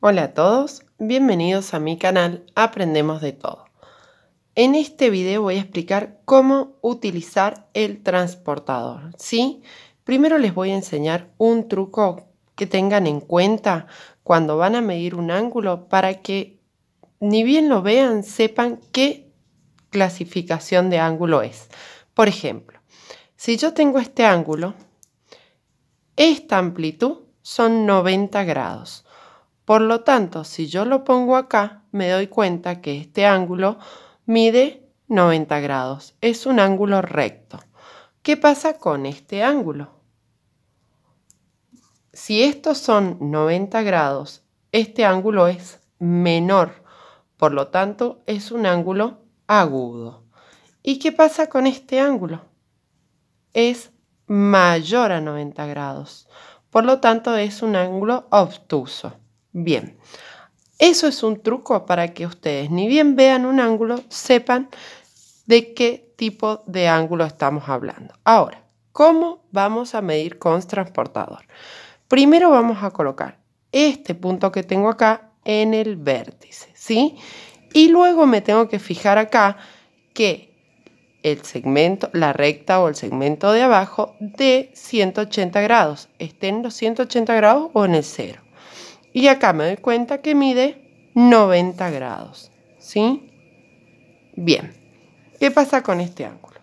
Hola a todos, bienvenidos a mi canal Aprendemos de Todo. En este video voy a explicar cómo utilizar el transportador. ¿sí? Primero les voy a enseñar un truco que tengan en cuenta cuando van a medir un ángulo para que ni bien lo vean sepan qué clasificación de ángulo es. Por ejemplo, si yo tengo este ángulo, esta amplitud son 90 grados. Por lo tanto, si yo lo pongo acá, me doy cuenta que este ángulo mide 90 grados. Es un ángulo recto. ¿Qué pasa con este ángulo? Si estos son 90 grados, este ángulo es menor. Por lo tanto, es un ángulo agudo. ¿Y qué pasa con este ángulo? Es mayor a 90 grados. Por lo tanto, es un ángulo obtuso. Bien, eso es un truco para que ustedes ni bien vean un ángulo, sepan de qué tipo de ángulo estamos hablando. Ahora, ¿cómo vamos a medir con transportador? Primero vamos a colocar este punto que tengo acá en el vértice, ¿sí? Y luego me tengo que fijar acá que el segmento, la recta o el segmento de abajo de 180 grados, esté en los 180 grados o en el cero. Y acá me doy cuenta que mide 90 grados, ¿sí? Bien, ¿qué pasa con este ángulo?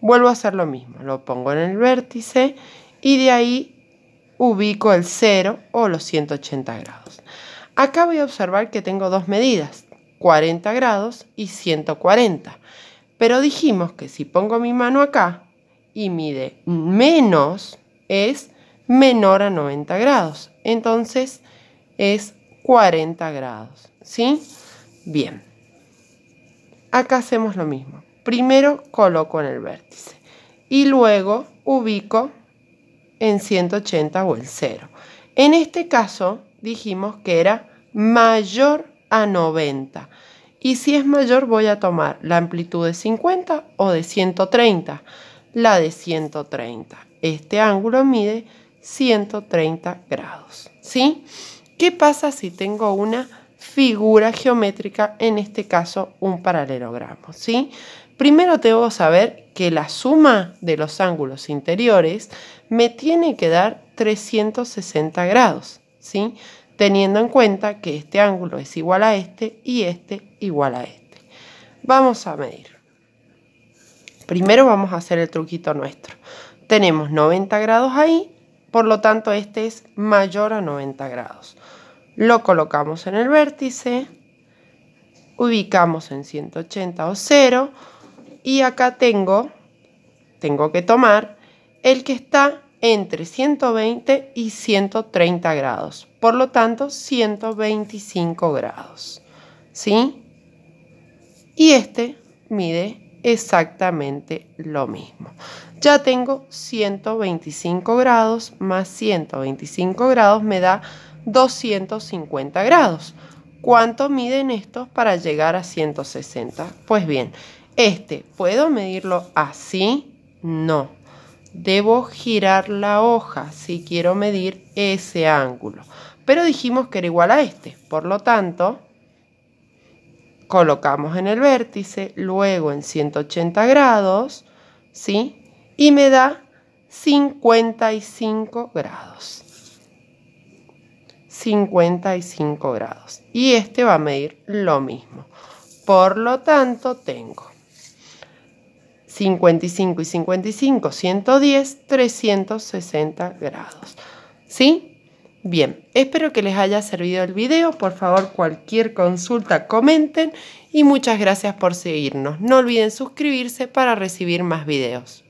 Vuelvo a hacer lo mismo, lo pongo en el vértice y de ahí ubico el 0 o los 180 grados. Acá voy a observar que tengo dos medidas, 40 grados y 140. Pero dijimos que si pongo mi mano acá y mide menos, es menor a 90 grados. Entonces es 40 grados, ¿sí? Bien. Acá hacemos lo mismo. Primero coloco en el vértice y luego ubico en 180 o el 0. En este caso dijimos que era mayor a 90. Y si es mayor voy a tomar la amplitud de 50 o de 130. La de 130. Este ángulo mide 130 grados. ¿Sí? ¿Qué pasa si tengo una figura geométrica, en este caso un paralelogramo? ¿sí? Primero debo saber que la suma de los ángulos interiores me tiene que dar 360 grados, ¿sí? teniendo en cuenta que este ángulo es igual a este y este igual a este. Vamos a medir. Primero vamos a hacer el truquito nuestro. Tenemos 90 grados ahí por lo tanto, este es mayor a 90 grados. Lo colocamos en el vértice, ubicamos en 180 o 0 y acá tengo, tengo que tomar el que está entre 120 y 130 grados. Por lo tanto, 125 grados. ¿Sí? Y este mide exactamente lo mismo. Ya tengo 125 grados más 125 grados me da 250 grados. ¿Cuánto miden estos para llegar a 160? Pues bien, este, ¿puedo medirlo así? No. Debo girar la hoja si quiero medir ese ángulo. Pero dijimos que era igual a este. Por lo tanto, colocamos en el vértice, luego en 180 grados, ¿sí? Y me da 55 grados. 55 grados. Y este va a medir lo mismo. Por lo tanto, tengo 55 y 55, 110, 360 grados. ¿Sí? Bien, espero que les haya servido el video. Por favor, cualquier consulta comenten y muchas gracias por seguirnos. No olviden suscribirse para recibir más videos.